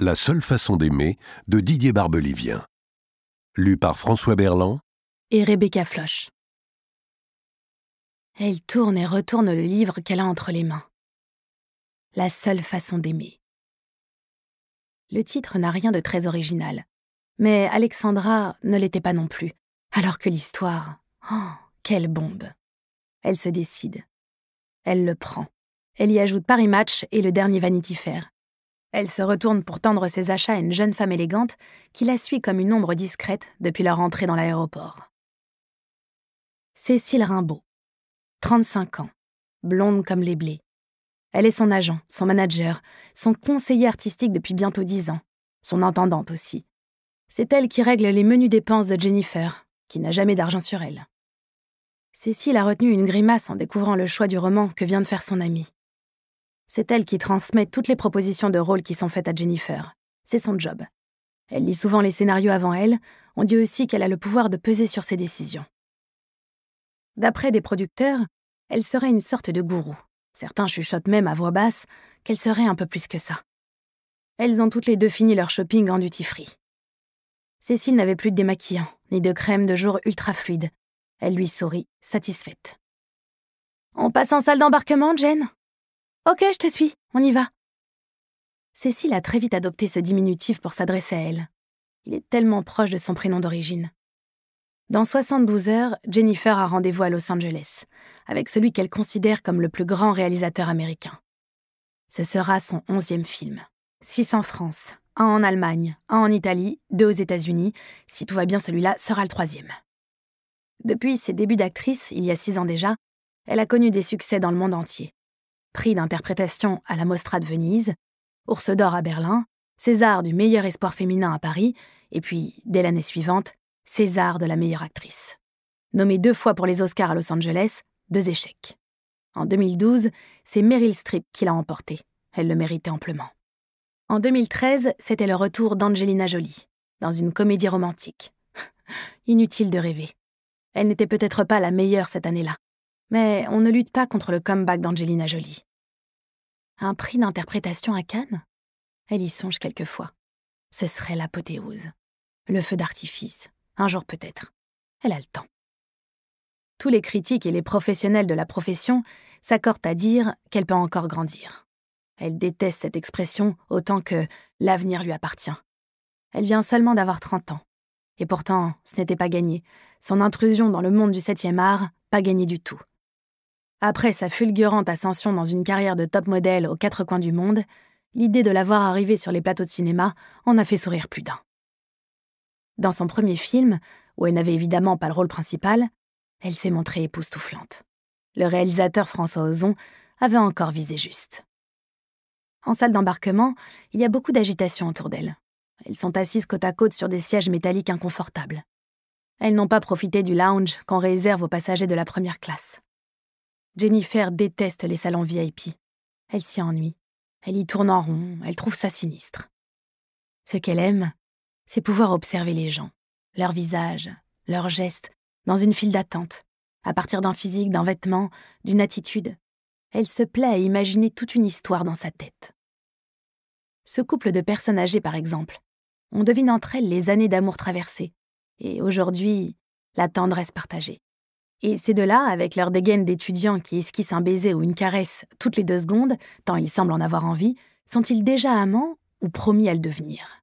La seule façon d'aimer de Didier Barbelivien. Lu par François Berland et Rebecca Floch. Elle tourne et retourne le livre qu'elle a entre les mains. La seule façon d'aimer. Le titre n'a rien de très original, mais Alexandra ne l'était pas non plus, alors que l'histoire, oh, quelle bombe Elle se décide. Elle le prend. Elle y ajoute Paris Match et le dernier Vanity Fair. Elle se retourne pour tendre ses achats à une jeune femme élégante qui la suit comme une ombre discrète depuis leur entrée dans l'aéroport. Cécile Rimbaud, 35 ans, blonde comme les blés. Elle est son agent, son manager, son conseiller artistique depuis bientôt dix ans, son intendante aussi. C'est elle qui règle les menus dépenses de Jennifer, qui n'a jamais d'argent sur elle. Cécile a retenu une grimace en découvrant le choix du roman que vient de faire son amie. C'est elle qui transmet toutes les propositions de rôle qui sont faites à Jennifer. C'est son job. Elle lit souvent les scénarios avant elle, on dit aussi qu'elle a le pouvoir de peser sur ses décisions. D'après des producteurs, elle serait une sorte de gourou. Certains chuchotent même à voix basse qu'elle serait un peu plus que ça. Elles ont toutes les deux fini leur shopping en duty-free. Cécile n'avait plus de démaquillant, ni de crème de jour ultra fluide. Elle lui sourit, satisfaite. On passe en salle d'embarquement, Jen Ok, je te suis, on y va. Cécile a très vite adopté ce diminutif pour s'adresser à elle. Il est tellement proche de son prénom d'origine. Dans 72 heures, Jennifer a rendez-vous à Los Angeles, avec celui qu'elle considère comme le plus grand réalisateur américain. Ce sera son onzième film. Six en France, un en Allemagne, un en Italie, deux aux États-Unis. Si tout va bien, celui-là sera le troisième. Depuis ses débuts d'actrice, il y a six ans déjà, elle a connu des succès dans le monde entier prix d'interprétation à la Mostra de Venise, Ours d'Or à Berlin, César du meilleur espoir féminin à Paris, et puis, dès l'année suivante, César de la meilleure actrice. Nommé deux fois pour les Oscars à Los Angeles, deux échecs. En 2012, c'est Meryl Streep qui l'a emporté. Elle le méritait amplement. En 2013, c'était le retour d'Angelina Jolie, dans une comédie romantique. Inutile de rêver. Elle n'était peut-être pas la meilleure cette année-là, mais on ne lutte pas contre le comeback d'Angelina Jolie. Un prix d'interprétation à Cannes Elle y songe quelquefois. Ce serait l'apothéose. Le feu d'artifice. Un jour peut-être. Elle a le temps. Tous les critiques et les professionnels de la profession s'accordent à dire qu'elle peut encore grandir. Elle déteste cette expression autant que l'avenir lui appartient. Elle vient seulement d'avoir 30 ans. Et pourtant, ce n'était pas gagné. Son intrusion dans le monde du septième art, pas gagné du tout. Après sa fulgurante ascension dans une carrière de top modèle aux quatre coins du monde, l'idée de la voir arriver sur les plateaux de cinéma en a fait sourire plus d'un. Dans son premier film, où elle n'avait évidemment pas le rôle principal, elle s'est montrée époustouflante. Le réalisateur François Ozon avait encore visé juste. En salle d'embarquement, il y a beaucoup d'agitation autour d'elle. Elles sont assises côte à côte sur des sièges métalliques inconfortables. Elles n'ont pas profité du lounge qu'on réserve aux passagers de la première classe. Jennifer déteste les salons VIP. Elle s'y ennuie. Elle y tourne en rond, elle trouve ça sinistre. Ce qu'elle aime, c'est pouvoir observer les gens, leurs visages, leurs gestes, dans une file d'attente, à partir d'un physique, d'un vêtement, d'une attitude. Elle se plaît à imaginer toute une histoire dans sa tête. Ce couple de personnes âgées, par exemple, on devine entre elles les années d'amour traversées, et aujourd'hui, la tendresse partagée. Et ces deux-là, avec leur dégaine d'étudiants qui esquissent un baiser ou une caresse toutes les deux secondes, tant ils semblent en avoir envie, sont-ils déjà amants ou promis à le devenir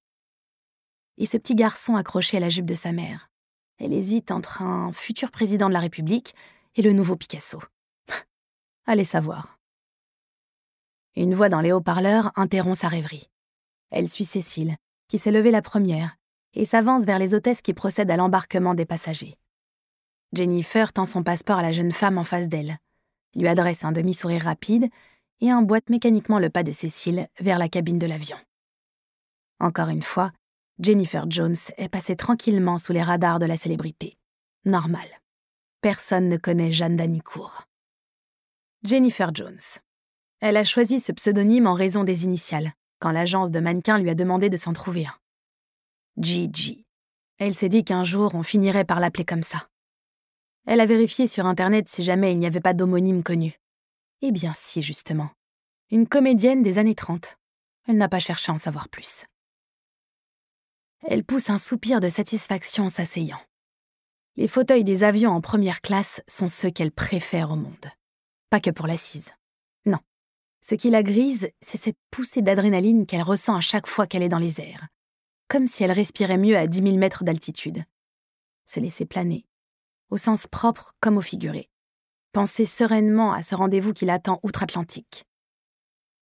Et ce petit garçon accroché à la jupe de sa mère Elle hésite entre un futur président de la République et le nouveau Picasso. Allez savoir. Une voix dans les haut-parleurs interrompt sa rêverie. Elle suit Cécile, qui s'est levée la première, et s'avance vers les hôtesses qui procèdent à l'embarquement des passagers. Jennifer tend son passeport à la jeune femme en face d'elle, lui adresse un demi-sourire rapide et emboîte mécaniquement le pas de Cécile vers la cabine de l'avion. Encore une fois, Jennifer Jones est passée tranquillement sous les radars de la célébrité. Normal. Personne ne connaît Jeanne d'Anicourt. Jennifer Jones. Elle a choisi ce pseudonyme en raison des initiales, quand l'agence de mannequins lui a demandé de s'en trouver un. Gigi. Elle s'est dit qu'un jour on finirait par l'appeler comme ça. Elle a vérifié sur Internet si jamais il n'y avait pas d'homonyme connu. Eh bien si, justement. Une comédienne des années 30. Elle n'a pas cherché à en savoir plus. Elle pousse un soupir de satisfaction en s'asseyant. Les fauteuils des avions en première classe sont ceux qu'elle préfère au monde. Pas que pour l'assise. Non. Ce qui la grise, c'est cette poussée d'adrénaline qu'elle ressent à chaque fois qu'elle est dans les airs. Comme si elle respirait mieux à dix mille mètres d'altitude. Se laisser planer, au sens propre comme au figuré. Pensez sereinement à ce rendez-vous qui l'attend outre-Atlantique.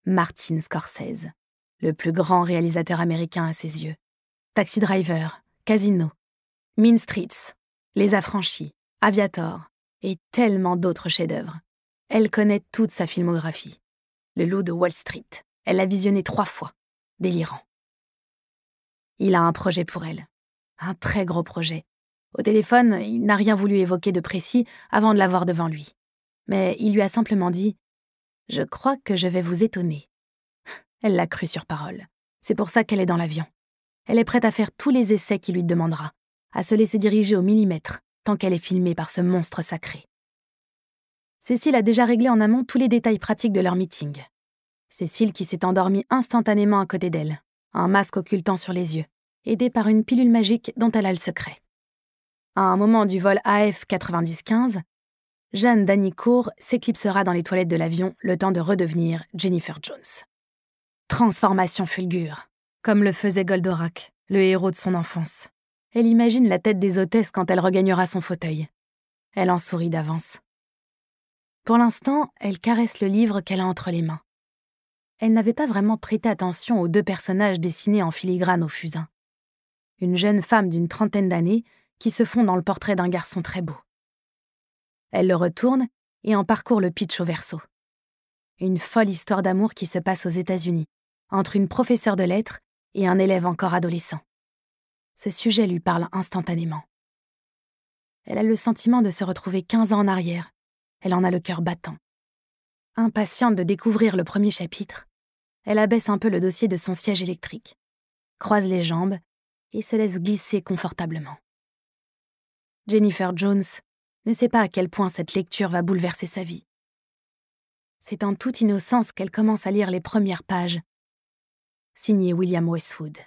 Martin Scorsese, le plus grand réalisateur américain à ses yeux. Taxi Driver, Casino, Mean Streets, Les Affranchis, Aviator et tellement d'autres chefs-d'œuvre. Elle connaît toute sa filmographie. Le loup de Wall Street, elle l'a visionné trois fois. Délirant. Il a un projet pour elle. Un très gros projet, au téléphone, il n'a rien voulu évoquer de précis avant de l'avoir devant lui. Mais il lui a simplement dit Je crois que je vais vous étonner. Elle l'a cru sur parole. C'est pour ça qu'elle est dans l'avion. Elle est prête à faire tous les essais qu'il lui demandera, à se laisser diriger au millimètre, tant qu'elle est filmée par ce monstre sacré. Cécile a déjà réglé en amont tous les détails pratiques de leur meeting. Cécile qui s'est endormie instantanément à côté d'elle, un masque occultant sur les yeux, aidée par une pilule magique dont elle a le secret à un moment du vol AF 9015, Jeanne Danicourt s'éclipsera dans les toilettes de l'avion le temps de redevenir Jennifer Jones. Transformation fulgure, comme le faisait Goldorak, le héros de son enfance. Elle imagine la tête des hôtesses quand elle regagnera son fauteuil. Elle en sourit d'avance. Pour l'instant, elle caresse le livre qu'elle a entre les mains. Elle n'avait pas vraiment prêté attention aux deux personnages dessinés en filigrane au fusain. Une jeune femme d'une trentaine d'années qui se font dans le portrait d'un garçon très beau. Elle le retourne et en parcourt le pitch au verso. Une folle histoire d'amour qui se passe aux États-Unis, entre une professeure de lettres et un élève encore adolescent. Ce sujet lui parle instantanément. Elle a le sentiment de se retrouver 15 ans en arrière. Elle en a le cœur battant. Impatiente de découvrir le premier chapitre, elle abaisse un peu le dossier de son siège électrique, croise les jambes et se laisse glisser confortablement. Jennifer Jones ne sait pas à quel point cette lecture va bouleverser sa vie. C'est en toute innocence qu'elle commence à lire les premières pages, Signées William Westwood.